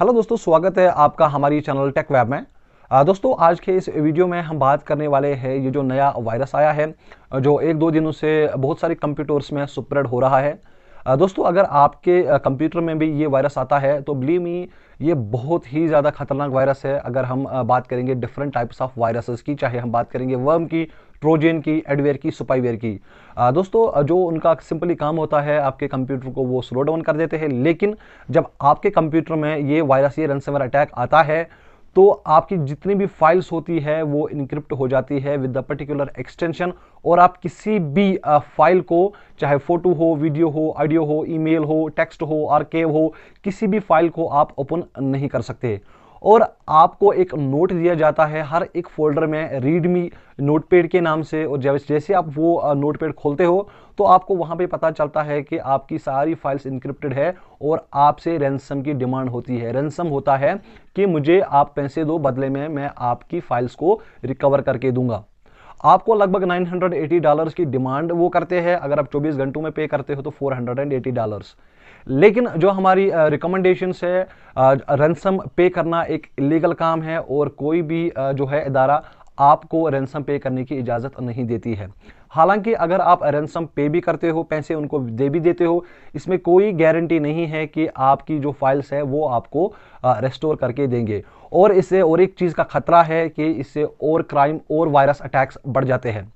hello दोस्तों स्वागत है आपका हमारी चैनल टेक वैब में दोस्तों आज के इस वीडियो में हम बात करने वाले हैं ये जो नया वायरस आया है जो एक दो दिनों से बहुत सारे कंप्यूटर्स में सुप्रेड हो रहा है दोस्तों अगर आपके कंप्यूटर में भी ये वायरस आता है तो बिलीव मी ये बहुत ही ज़्यादा खतरनाक वायरस है अगर हम बात करेंगे डिफरेंट टाइप्स ऑफ वायरसेस की चाहे हम बात करेंगे वर्म की ट्रोजन की एडवेयर की सुपाईवेयर की आ, दोस्तों जो उनका सिंपली काम होता है आपके कंप्यूटर को वो स्लो डाउन कर देते हैं लेकिन जब आपके कंप्यूटर में ये वायरस ये रनसमर अटैक आता है तो आपकी जितनी भी फाइल्स होती है वो इनक्रिप्ट हो जाती है विद द पर्टिकुलर एक्सटेंशन और आप किसी भी फाइल को चाहे फोटो हो वीडियो हो ऑडियो हो ईमेल हो टेक्स्ट हो आर्केव हो किसी भी फाइल को आप ओपन नहीं कर सकते और आपको एक नोट दिया जाता है हर एक फोल्डर में रीडमी नोटपेड के नाम से और जैसे आप वो नोटपैड खोलते हो तो आपको वहाँ पे पता चलता है कि आपकी सारी फाइल्स इंक्रिप्टेड है और आपसे रेंसम की डिमांड होती है रेंसम होता है कि मुझे आप पैसे दो बदले में मैं आपकी फाइल्स को रिकवर करके दूंगा आपको लगभग 980 डॉलर्स की डिमांड वो करते हैं अगर आप 24 घंटों में पे करते हो तो 480 डॉलर्स लेकिन जो हमारी रिकमेंडेशन है रेंसम पे करना एक इलीगल काम है और कोई भी जो है इदारा आपको रैनसम पे करने की इजाज़त नहीं देती है हालांकि अगर आप रैनसम पे भी करते हो पैसे उनको दे भी देते हो इसमें कोई गारंटी नहीं है कि आपकी जो फाइल्स है वो आपको रेस्टोर करके देंगे और इससे और एक चीज़ का ख़तरा है कि इससे और क्राइम और वायरस अटैक्स बढ़ जाते हैं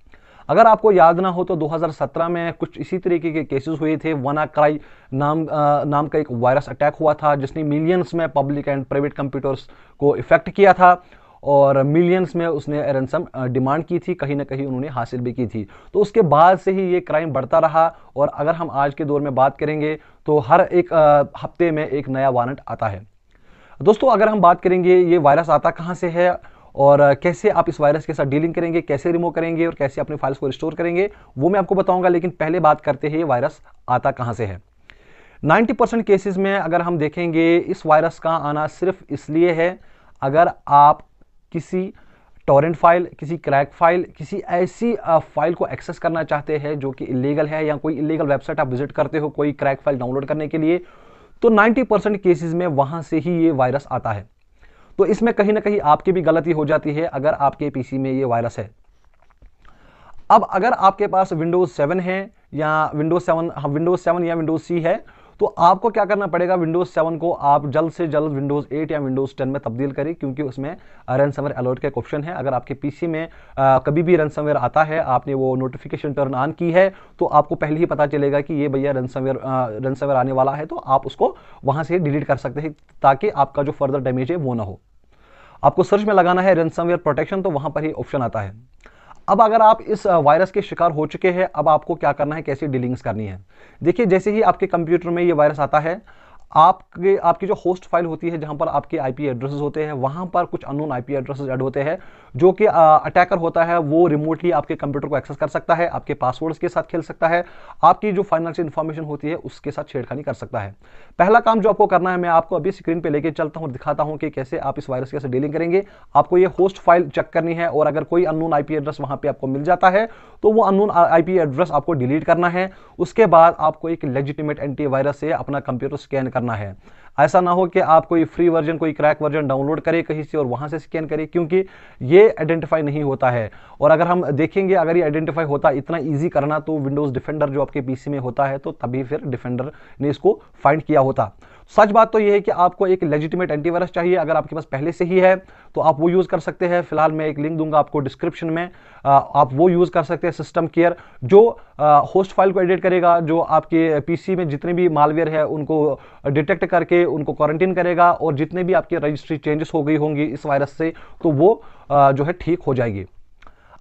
अगर आपको याद ना हो तो 2017 में कुछ इसी तरीके के केसेस हुए थे वना क्राई नाम आ, नाम का एक वायरस अटैक हुआ था जिसने मिलियंस में पब्लिक एंड प्राइवेट कंप्यूटर्स को इफेक्ट किया था और मिलियंस में उसने रेंसम डिमांड की थी कहीं ना कहीं उन्होंने हासिल भी की थी तो उसके बाद से ही ये क्राइम बढ़ता रहा और अगर हम आज के दौर में बात करेंगे तो हर एक हफ्ते में एक नया वारंट आता है दोस्तों अगर हम बात करेंगे ये वायरस आता कहाँ से है और कैसे आप इस वायरस के साथ डीलिंग करेंगे कैसे रिमूव करेंगे और कैसे अपने फाइल्स को रिस्टोर करेंगे वो मैं आपको बताऊंगा लेकिन पहले बात करते हैं ये वायरस आता कहाँ से है 90 परसेंट केसेज में अगर हम देखेंगे इस वायरस का आना सिर्फ इसलिए है अगर आप किसी टॉरेंट फाइल किसी क्रैक फाइल किसी ऐसी फाइल को एक्सेस करना चाहते हैं जो कि इलीगल है या कोई इलीगल वेबसाइट आप विजिट करते हो कोई क्रैक फाइल डाउनलोड करने के लिए तो 90 परसेंट केसेज में वहां से ही ये वायरस आता है तो इसमें कहीं ना कहीं आपकी भी गलती हो जाती है अगर आपके पीसी में ये वायरस है अब अगर आपके पास विंडोज़ 7 है या विंडोज़ 7 विंडोज़ 7 या विंडोज़ सी है तो आपको क्या करना पड़ेगा विंडोज़ 7 को आप जल्द से जल्द विंडोज़ 8 या विंडोज़ 10 में तब्दील करें क्योंकि उसमें रन समर अलर्ट का एक ऑप्शन है अगर आपके पीसी में आ, कभी भी रन समर आता है आपने वो नोटिफिकेशन टर्न ऑन की है तो आपको पहले ही पता चलेगा कि ये भैया रन समर रन समर आने वाला है तो आप उसको वहां से डिलीट कर सकते हैं ताकि आपका जो फर्दर डैमेज है वो ना हो आपको सर्च में लगाना है रेंसमवेयर प्रोटेक्शन तो वहां पर ही ऑप्शन आता है अब अगर आप इस वायरस के शिकार हो चुके हैं अब आपको क्या करना है कैसी डीलिंग्स करनी है देखिए जैसे ही आपके कंप्यूटर में ये वायरस आता है आपके आपकी जो होस्ट फाइल होती है जहां पर आपके आईपी एड्रेसेस होते हैं वहां पर कुछ अनोन आईपी एड्रेसेस ऐड होते हैं जो कि अटैकर होता है वो रिमोटली आपके कंप्यूटर को एक्सेस कर सकता है आपके पासवर्ड्स के साथ खेल सकता है आपकी जो फाइनेंशियल इंफॉर्मेशन होती है उसके साथ छेड़खानी कर सकता है पहला काम जो आपको करना है मैं आपको अभी स्क्रीन पर लेकर चलता हूँ दिखाता हूँ कि कैसे आप इस वायरस के साथ डीलिंग करेंगे आपको ये होस्ट फाइल चेक करनी है और अगर कोई अननोन आईपी एड्रेस वहां पर आपको मिल जाता है तो वो अननोन आईपी एड्रेस आपको डिलीट करना है उसके बाद आपको एक लेजिटिमेट एंटीवायरस से अपना कंप्यूटर स्कैन करना है ऐसा ना हो कि आप कोई फ्री वर्जन कोई क्रैक वर्जन डाउनलोड करें कहीं से और वहां से स्कैन करें क्योंकि ये आइडेंटिफाई नहीं होता है और अगर हम देखेंगे अगर ये आइडेंटिफाई होता इतना ईजी करना तो विंडोज डिफेंडर जो आपके पीसी में होता है तो तभी फिर डिफेंडर ने इसको फाइंड किया होता सच बात तो यह है कि आपको एक लेजिटिमेट एंटीवायरस चाहिए अगर आपके पास पहले से ही है तो आप वो यूज़ कर सकते हैं फिलहाल मैं एक लिंक दूंगा आपको डिस्क्रिप्शन में आप वो यूज़ कर सकते हैं सिस्टम केयर जो होस्ट फाइल को एडिट करेगा जो आपके पीसी में जितने भी मालवेयर है उनको डिटेक्ट करके उनको क्वारंटीन करेगा और जितने भी आपके रजिस्ट्री चेंजेस हो गई होंगी इस वायरस से तो वो जो है ठीक हो जाएगी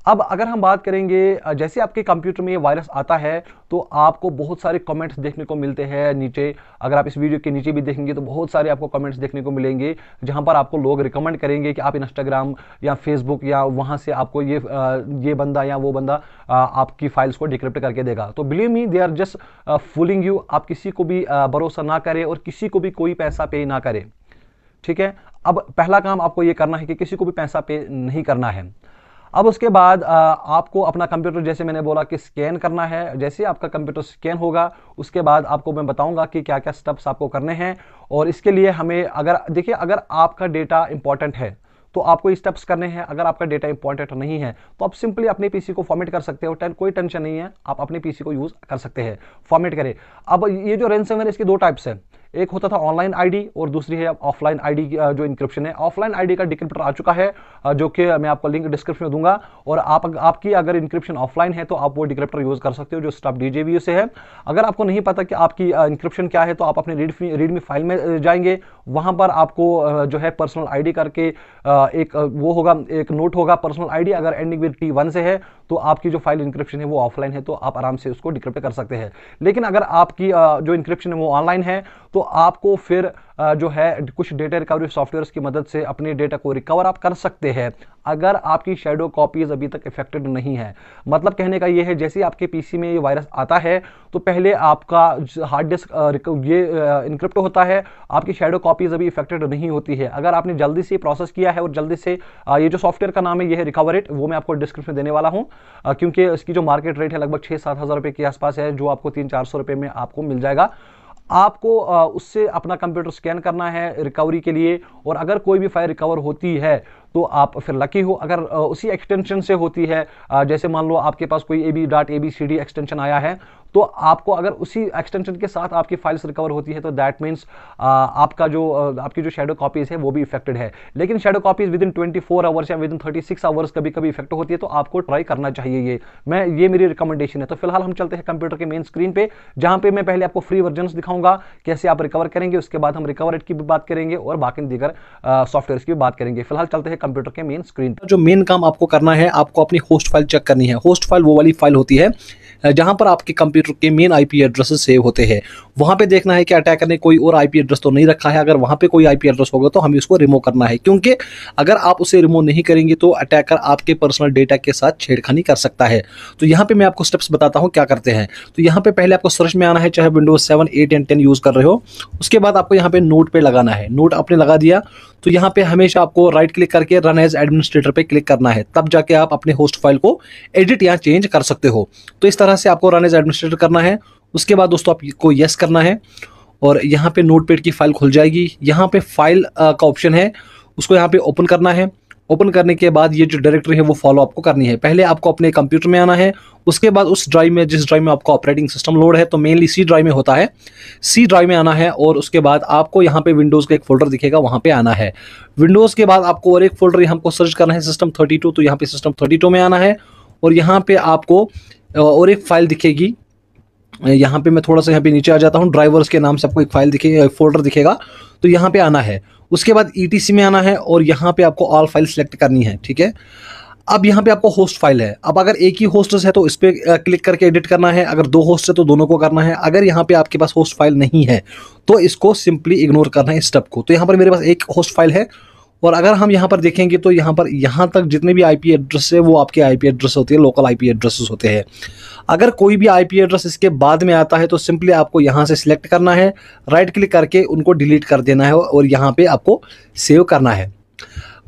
अब अगर हम बात करेंगे जैसे आपके कंप्यूटर में ये वायरस आता है तो आपको बहुत सारे कमेंट्स देखने को मिलते हैं नीचे अगर आप इस वीडियो के नीचे भी देखेंगे तो बहुत सारे आपको कमेंट्स देखने को मिलेंगे जहां पर आपको लोग रिकमेंड करेंगे कि आप इंस्टाग्राम या फेसबुक या वहां से आपको ये ये बंदा या वो बंदा आपकी फाइल्स को डिक्रिप्ट करके देगा तो believe me they are just fooling you आप किसी को भी भरोसा ना करें और किसी को भी कोई पैसा पे ना करें ठीक है अब पहला काम आपको ये करना है कि किसी को भी पैसा पे नहीं करना है अब उसके बाद आपको अपना कंप्यूटर जैसे मैंने बोला कि स्कैन करना है जैसे आपका कंप्यूटर स्कैन होगा उसके बाद आपको मैं बताऊंगा कि क्या क्या स्टेप्स आपको करने हैं और इसके लिए हमें अगर देखिए अगर आपका डेटा इंपॉर्टेंट है तो आपको स्टेप्स करने हैं अगर आपका डेटा इंपॉर्टेंट नहीं है तो आप सिंपली अपने पीसी को फॉर्मेट कर सकते हो टेन कोई टेंशन नहीं है आप अपने पीसी को यूज़ कर सकते हैं फॉर्मेट करें अब ये जो रेंसमवेयर इसके दो टाइप्स हैं एक होता था ऑनलाइन आईडी और दूसरी है ऑफलाइन आईडी जो इंक्रिप्शन है ऑफलाइन आईडी का डिक्रिप्टर आ चुका है जो कि मैं आपको लिंक डिस्क्रिप्शन में दूंगा और आप आपकी अगर इंक्रिप्शन ऑफलाइन है तो आप वो डिक्रिप्टर यूज कर सकते हो जो स्टॉप डीजेवीयू से है अगर आपको नहीं पता कि आपकी इंक्रिप्शन क्या है तो आप अपने रीडमी रीडमी फाइल में जाएंगे वहां पर आपको जो है पर्सनल आई करके एक वो होगा एक नोट होगा पर्सनल आई अगर एंडिंग विद टी वन से है तो आपकी जो फाइल इंक्रिप्शन है वो ऑफलाइन है तो आप आराम से उसको डिक्रिप्ट कर सकते हैं लेकिन अगर आपकी जो इंक्रिप्शन है वो ऑनलाइन है तो आपको फिर जो है कुछ डेटा रिकवरी सॉफ्टवेयर की मदद से अपने डेटा को रिकवर आप कर सकते हैं अगर आपकी शेडो कॉपीज अभी तक इफेक्टेड नहीं है मतलब कहने का ये है जैसे आपके पीसी में ये वायरस आता है तो पहले आपका हार्ड डिस्क ये इनक्रिप्ट होता है आपकी शेडो कॉपीज अभी इफेक्टेड नहीं होती है अगर आपने जल्दी से प्रोसेस किया है और जल्दी से ये जो सॉफ्टवेयर का नाम है ये है रिकवर इट वो मैं आपको डिस्क्रिप्शन देने वाला हूँ क्योंकि इसकी जो मार्केट रेट है लगभग छः सात हज़ार रुपये के आसपास है जो आपको तीन चार सौ रुपये में आपको मिल जाएगा आपको उससे अपना कंप्यूटर स्कैन करना है रिकवरी के लिए और अगर कोई भी फाइल रिकवर होती है तो आप फिर लकी हो अगर उसी एक्सटेंशन से होती है जैसे मान लो आपके पास कोई A B dot A B C D extension आया है तो आपको अगर उसी एक्सटेंशन के साथ आपकी फाइल्स रिकवर होती है तो दैट मीन्स आपका जो आपकी जो शेडो कॉपीज़ है वो भी इफेक्टेड है लेकिन shadow copies within twenty four hours या within thirty six hours कभी कभी इफेक्ट होती है तो आपको ट्राई करना चाहिए ये मैं ये मेरी रिकमेंडेशन है तो फिलहाल हम चलते हैं कंप्यूटर के मेन स्क्रीन पर जहाँ पर मैं पहले आपको फ्री वर्जन दिखाऊंगा कैसे आप रिकवर करेंगे उसके बाद हम रिकवर एट की भी बात करेंगे और बाकी दीगर सॉफ्टवेयर की भी बात करेंगे फिलहाल चलते हैं कंप्यूटर के मेन स्क्रीन पर जो मेन काम आपको करना है आपको अपनी होस्ट फाइल चेक करनी है होस्ट फाइल वो वाली फाइल होती है जहां पर आपके कंप्यूटर के मेन आईपी एड्रेस सेव होते हैं वहां पे देखना है कि अटैकर ने कोई और आईपी एड्रेस तो नहीं रखा है अगर वहां पे कोई आईपी एड्रेस होगा तो हमें उसको रिमूव करना है क्योंकि अगर आप उसे रिमूव नहीं करेंगे तो अटैकर आपके पर्सनल डेटा के साथ छेड़खानी कर सकता है तो यहाँ पे मैं आपको स्टेप्स बताता हूँ क्या करते हैं तो यहाँ पे पहले आपको सर्च में आना है चाहे Windows seven eight and ten use कर रहे हो उसके बाद आपको यहाँ पे नोट पे लगाना है नोट आपने लगा दिया तो यहाँ पे हमेशा आपको राइट क्लिक करके रन एज एडमिनिस्ट्रेटर पे क्लिक करना है तब जाके आप अपने होस्ट फाइल को एडिट या चेंज कर सकते हो तो इस तरह तरह से आपको रन एज एडमिनिस्ट्रेटर करना है उसके बाद दोस्तों आपको येस करना है और यहाँ पे नोट की फाइल खुल जाएगी यहाँ पे फाइल का ऑप्शन है उसको यहाँ पे ओपन करना है ओपन करने के बाद ये जो डायरेक्टरी है वो फॉलो आपको करनी है पहले आपको अपने कंप्यूटर में आना है उसके बाद उस ड्राइव में जिस ड्राइव में आपका ऑपरेटिंग सिस्टम लोड है तो मेनली सी ड्राइव में होता है सी ड्राइव में आना है और उसके बाद आपको यहाँ पे विंडोज़ का एक फोल्डर दिखेगा वहाँ पे आना है विंडोज़ के बाद आपको और एक फोल्डर हमको सर्च करना है सिस्टम थर्टी तो यहाँ पे सिस्टम थर्टी में आना है और यहाँ पे आपको और एक फ़ाइल दिखेगी यहाँ पे मैं थोड़ा सा यहाँ पे नीचे आ जाता हूँ ड्राइवर्स के नाम से आपको एक फाइल दिखेगा फोल्डर दिखेगा तो यहाँ पे आना है उसके बाद ई e में आना है और यहाँ पे आपको ऑल फाइल सेलेक्ट करनी है ठीक है अब यहाँ पे आपको होस्ट फाइल है अब अगर एक ही होस्टर्स है तो इस पर क्लिक करके एडिट करना है अगर दो होस्ट है तो दोनों को करना है अगर यहाँ पे आपके पास होस्ट फाइल नहीं है तो इसको सिंपली इग्नोर करना है इस स्टेप को तो यहाँ पर मेरे पास एक होस्ट फाइल है और अगर हम यहाँ पर देखेंगे तो यहाँ पर यहाँ तक जितने भी आईपी एड्रेस है वो आपके आईपी एड्रेस होते हैं लोकल आईपी एड्रेसेस होते हैं अगर कोई भी आईपी एड्रेस इसके बाद में आता है तो सिंपली आपको यहाँ से सिलेक्ट करना है राइट क्लिक करके उनको डिलीट कर देना है और यहाँ पर आपको सेव करना है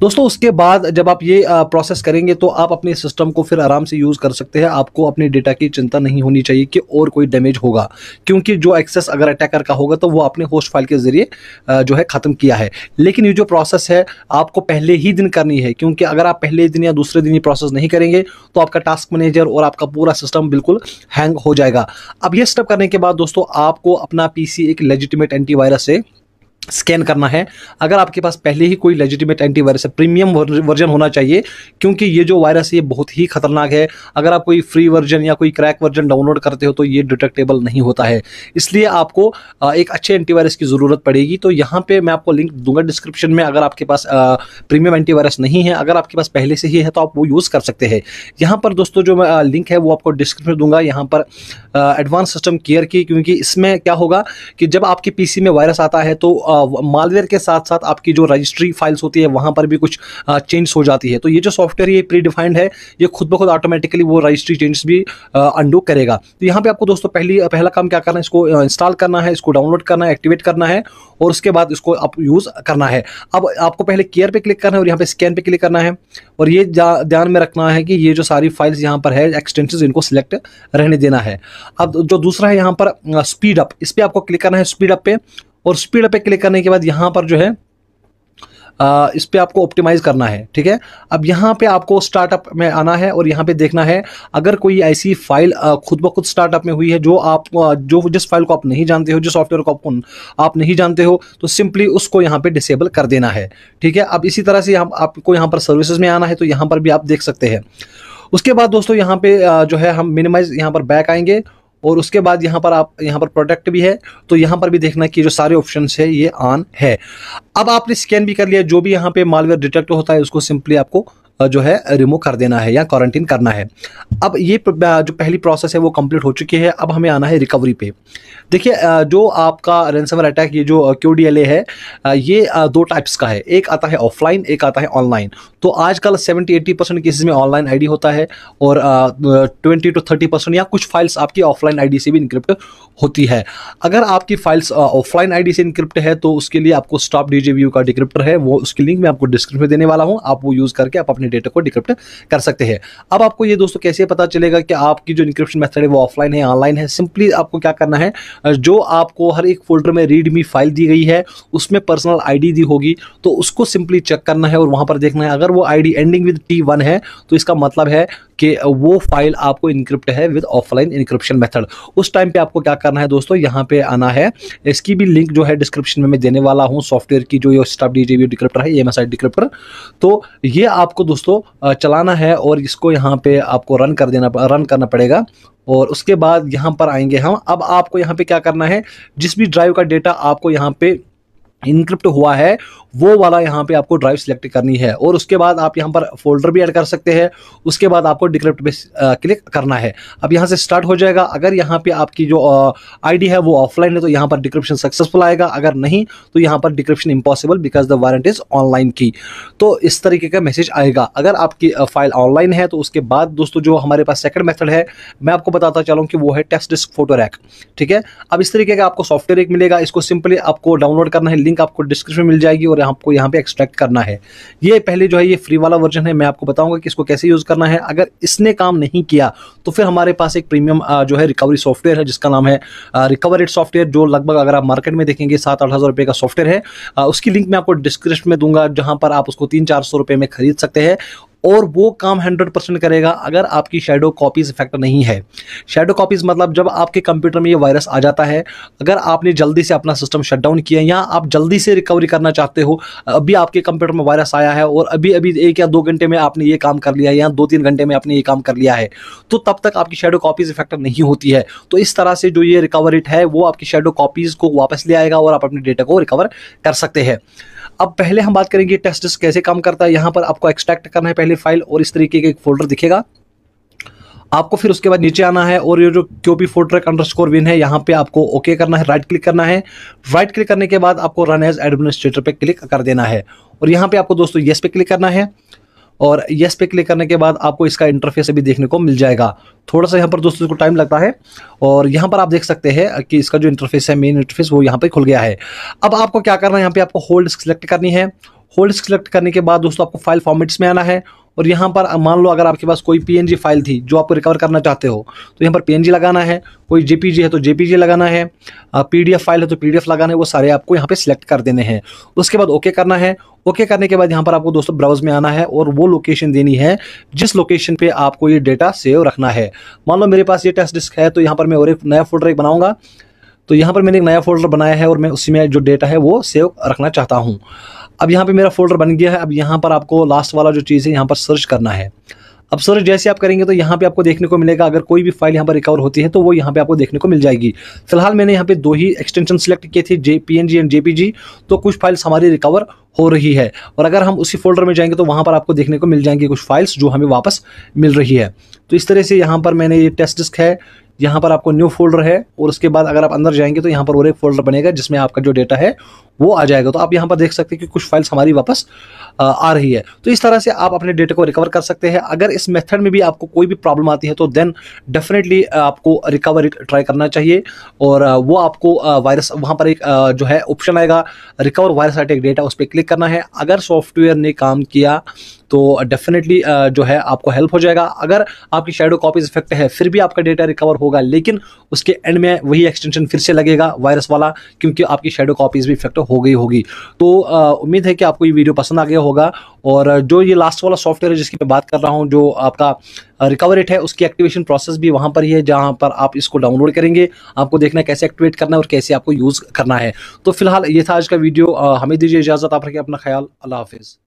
दोस्तों उसके बाद जब आप ये प्रोसेस करेंगे तो आप अपने सिस्टम को फिर आराम से यूज़ कर सकते हैं आपको अपने डेटा की चिंता नहीं होनी चाहिए कि और कोई डैमेज होगा क्योंकि जो एक्सेस अगर अटैकर का होगा तो वो अपने होस्ट फाइल के ज़रिए जो है ख़त्म किया है लेकिन ये जो प्रोसेस है आपको पहले ही दिन करनी है क्योंकि अगर आप पहले दिन या दूसरे दिन ये प्रोसेस नहीं करेंगे तो आपका टास्क मैनेजर और आपका पूरा सिस्टम बिल्कुल हैंग हो जाएगा अब यह स्टेप करने के बाद दोस्तों आपको अपना पी एक लेजिटिमेट एंटीवायरस से स्कैन करना है अगर आपके पास पहले ही कोई लेजिटिमेट एंटीवायरस है प्रीमियम वर्जन होना चाहिए क्योंकि ये जो वायरस है ये बहुत ही खतरनाक है अगर आप कोई फ्री वर्जन या कोई क्रैक वर्जन डाउनलोड करते हो तो ये डिटेक्टेबल नहीं होता है इसलिए आपको एक अच्छे एंटीवायरस की ज़रूरत पड़ेगी तो यहाँ पर मैं आपको लिंक दूंगा डिस्क्रिप्शन में अगर आपके पास प्रीमियम एंटीवायरस नहीं है अगर आपके पास पहले से ही है तो आप वो यूज़ कर सकते हैं यहाँ पर दोस्तों जो लिंक है वो आपको डिस्क्रिप्शन दूंगा यहाँ पर एडवांस सिस्टम केयर की क्योंकि इसमें क्या होगा कि जब आपके पी में वायरस आता है तो मालवेयर के साथ साथ आपकी जो रजिस्ट्री फाइल्स होती है वहाँ पर भी कुछ चेंज हो जाती है तो ये जो सॉफ्टवेयर ये प्री डिफाइंड है ये खुद ब खुद ऑटोमेटिकली वो रजिस्ट्री चेंज भी अंडो करेगा तो यहाँ पे आपको दोस्तों पहली पहला काम क्या करना है इसको इंस्टॉल करना है इसको डाउनलोड करना है एक्टिवेट करना है और उसके बाद इसको आप यूज़ करना है अब आपको पहले केयर पे क्लिक करना है और यहाँ पे स्कैन पे क्लिक करना है और ये ध्यान में रखना है कि ये जो सारी फाइल्स यहाँ पर है एक्सटेंशन इनको सिलेक्ट रहने देना है अब जो दूसरा है यहाँ पर स्पीड अप इस पर आपको क्लिक करना है स्पीड अप पे और स्पीड पे क्लिक करने के बाद यहाँ पर जो है आ, इस पर आपको ऑप्टिमाइज़ करना है ठीक है अब यहाँ पे आपको स्टार्टअप में आना है और यहाँ पे देखना है अगर कोई ऐसी फाइल खुद ब खुद स्टार्टअप में हुई है जो आप जो जिस फाइल को आप नहीं जानते हो जिस सॉफ्टवेयर को आप, आप नहीं जानते हो तो सिंपली उसको यहाँ पे डिसेबल कर देना है ठीक है अब इसी तरह से हम आपको यहाँ पर सर्विसेज में आना है तो यहाँ पर भी आप देख सकते हैं उसके बाद दोस्तों यहाँ पे जो है हम मिनिमाइज यहाँ पर बैक आएंगे और उसके बाद यहाँ पर आप यहाँ पर प्रोडक्ट भी है तो यहाँ पर भी देखना कि जो सारे ऑप्शन है ये ऑन है अब आपने स्कैन भी कर लिया जो भी यहाँ पे मालवेयर डिटेक्ट होता है उसको सिंपली आपको जो है रिमूव कर देना है या क्वारंटीन करना है अब ये जो पहली प्रोसेस है वो कंप्लीट हो चुकी है अब हमें आना है रिकवरी पे देखिए जो आपका रेंसमर अटैक ये जो क्यू है ये दो टाइप्स का है एक आता है ऑफलाइन एक आता है ऑनलाइन तो आजकल 70 80 परसेंट केसेज में ऑनलाइन आईडी होता है और ट्वेंटी टू थर्टी परसेंट या कुछ फाइल्स आपकी ऑफलाइन आईडी से भी इंक्रिप्ट होती है अगर आपकी फाइल्स ऑफलाइन आईडी से इंक्रिप्ट है तो उसके लिए आपको स्टॉप डीजे यू का डिक्रिप्टर है वो उसकी लिंक मैं आपको डिस्क्रिप्शन में देने वाला हूँ आप वो यूज़ करके आप अपने डेटा को डिक्रिप्ट कर सकते हैं अब आपको ये दोस्तों कैसे पता चलेगा कि आपकी जो इंक्रिप्शन मेथड है वो ऑफलाइन है ऑनलाइन है सिंपली आपको क्या करना है जो आपको हर एक फोल्डर में रीडमी फाइल दी गई है उसमें पर्सनल आईडी दी होगी तो उसको सिंपली चेक करना है और वहां पर देखना है अगर वो ID ending with T one है तो इसका मतलब है कि वो फाइल आपको इंक्रिप्ट है विद ऑफलाइन इंक्रिप्शन मेथड उस टाइम पे आपको क्या करना है दोस्तों यहाँ पे आना है इसकी भी लिंक जो है डिस्क्रिप्शन में मैं देने वाला हूँ सॉफ्टवेयर की जो ये स्टाफ डी डिक्रिप्टर है एम ये डिक्रिप्टर तो ये आपको दोस्तों दोस्तों चलाना है और इसको यहाँ पे आपको रन कर देना रन करना पड़ेगा और उसके बाद यहाँ पर आएंगे हम अब आपको यहाँ पे क्या करना है जिस भी ड्राइव का डेटा आपको यहाँ पे इनक्रिप्ट हुआ है वो वाला यहाँ पे आपको ड्राइव सिलेक्ट करनी है और उसके बाद आप यहाँ पर फोल्डर भी ऐड कर सकते हैं उसके बाद आपको डिक्रिप्ट पे क्लिक करना है अब यहाँ से स्टार्ट हो जाएगा अगर यहाँ पे आपकी जो आईडी है वो ऑफलाइन है तो यहाँ पर डिक्रिप्शन सक्सेसफुल आएगा अगर नहीं तो यहाँ पर decryption impossible because the variant is online key तो इस तरीके का मैसेज आएगा अगर आपकी फाइल ऑनलाइन है तो उसके बाद दोस्तों जो हमारे पास सेकेंड मेथड है मैं आपको बताता चलूँ कि वो है टेस्ट डिस्क फोटो रैक ठीक है अब इस तरीके का आपको सॉफ्टवेयर एक मिलेगा इसको सिंपली आपको डाउनलोड करना है लिंक आपको डिस्क्रिप्शन मिल जाएगी और आपको यहाँ पे एक्सट्रैक्ट करना है ये पहले जो है ये फ्री वाला वर्जन है मैं आपको बताऊंगा कि इसको कैसे यूज़ करना है अगर इसने काम नहीं किया तो फिर हमारे पास एक प्रीमियम जो है रिकवरी सॉफ्टवेयर है जिसका नाम है रिकवर सॉफ्टवेयर जो लगभग अगर आप मार्केट में देखेंगे सात आठ हज़ार का सॉफ्टवेयर है उसकी लिंक मैं आपको डिस्क्रिप्शन में दूंगा जहां पर आप उसको तीन चार सौ में खरीद सकते हैं और वो काम 100 परसेंट करेगा अगर आपकी शेडो कॉपीज़ इफेक्ट नहीं है शेडो कॉपीज़ मतलब जब आपके कंप्यूटर में ये वायरस आ जाता है अगर आपने जल्दी से अपना सिस्टम शटडाउन किया या आप जल्दी से रिकवरी करना चाहते हो अभी आपके कंप्यूटर में वायरस आया है और अभी अभी एक या दो घंटे में आपने ये काम कर लिया है या दो तीन घंटे में आपने ये काम कर लिया है तो तब तक आपकी शेडो कॉपीज़ इफेक्ट नहीं होती है तो इस तरह से जो ये रिकवर है वो आपकी शेडो कॉपीज़ को वापस ले आएगा और आप अपने डेटा को रिकवर कर सकते हैं अब पहले हम बात करेंगे टेस्ट डिस्क कैसे काम करता है यहां पर आपको एक्सट्रैक्ट करना है पहले फाइल और इस तरीके का एक फोल्डर दिखेगा आपको फिर उसके बाद नीचे आना है और ये जो क्यों four track underscore win है यहाँ पे आपको ओके करना है राइट क्लिक करना है राइट क्लिक करने के बाद आपको रन एज एडमिनिस्ट्रेटर पे क्लिक कर देना है और यहाँ पे आपको दोस्तों येस पे क्लिक करना है और येस पे क्लिक करने के बाद आपको इसका इंटरफेस अभी देखने को मिल जाएगा थोड़ा सा यहाँ पर दोस्तों को टाइम लगता है और यहाँ पर आप देख सकते हैं कि इसका जो इंटरफेस है मेन इंटरफेस वो यहाँ पर खुल गया है अब आपको क्या करना है यहाँ पर आपको होल्ड सिलेक्ट करनी है होल्ड सिलेक्ट करने के बाद दोस्तों आपको फाइल फॉर्मेट्स में आना है और यहाँ पर मान लो अगर आपके पास कोई पी फाइल थी जो आप रिकवर करना चाहते हो तो यहाँ पर पी लगाना है कोई जे है तो जे लगाना है पी फाइल है तो पी लगाना है वो सारे आपको यहाँ पे सिलेक्ट कर देने हैं उसके बाद ओके करना है ओके करने के बाद यहाँ पर आपको दोस्तों ब्राउज में आना है और वो लोकेशन देनी है जिस लोकेशन पे आपको ये डेटा सेव रखना है मान लो मेरे पास ये टेस्ट डिस्क है तो यहाँ पर मैं और एक नया फोल्डर एक बनाऊंगा तो यहाँ पर मैंने एक नया फोल्डर बनाया है और मैं उसी में जो डेटा है वो सेव रखना चाहता हूँ अब यहाँ पर मेरा फोल्डर बन गया है अब यहाँ पर आपको लास्ट वाला जो चीज़ है यहाँ पर सर्च करना है अब सर जैसे आप करेंगे तो यहाँ पे आपको देखने को मिलेगा अगर कोई भी फाइल यहाँ पर रिकवर होती है तो वो यहाँ पे आपको देखने को मिल जाएगी फिलहाल मैंने यहाँ पे दो ही एक्सटेंशन सेलेक्ट किए थे जे पी एंड जी तो कुछ फाइल्स हमारी रिकवर हो रही है और अगर हम उसी फोल्डर में जाएंगे तो वहाँ पर आपको देखने को मिल जाएंगे कुछ फाइल्स जो हमें वापस मिल रही है तो इस तरह से यहाँ पर मैंने ये टेस्ट डिस्क है यहाँ पर आपको न्यू फोल्डर है और उसके बाद अगर आप अंदर जाएंगे तो यहाँ पर और एक फोल्डर बनेगा जिसमें आपका जो डेटा है वो आ जाएगा तो आप यहाँ पर देख सकते हैं कि कुछ फाइल्स हमारी वापस आ रही है तो इस तरह से आप अपने डेटा को रिकवर कर सकते हैं अगर इस मेथड में भी आपको कोई भी प्रॉब्लम आती है तो देन डेफिनेटली आपको रिकवर ट्राई करना चाहिए और वो आपको वायरस वहाँ पर एक जो है ऑप्शन आएगा रिकवर वायरस अटैक डेटा उस पर क्लिक करना है अगर सॉफ्टवेयर ने काम किया तो डेफिनेटली uh, uh, जो है आपको हेल्प हो जाएगा अगर आपकी शेडो कॉपीज इफेक्ट है फिर भी आपका डेटा रिकवर होगा लेकिन उसके एंड में वही एक्सटेंशन फिर से लगेगा वायरस वाला क्योंकि आपकी शेडो कॉपीज भी इफेक्ट हो गई होगी तो uh, उम्मीद है कि आपको ये वीडियो पसंद आ गया होगा और जो ये लास्ट वाला सॉफ्टवेयर है जिसकी मैं बात कर रहा हूँ जो आपका रिकवर रेट है उसकी एक्टिवेशन प्रोसेस भी वहाँ पर ही है जहाँ पर आप इसको डाउनलोड करेंगे आपको देखना है कैसे एक्टिवेट करना है और कैसे आपको यूज़ करना है तो फिलहाल ये था आज का वीडियो हमें दीजिए इजाज़त आप रखिए अपना ख्याल अल्लाह हाफिज़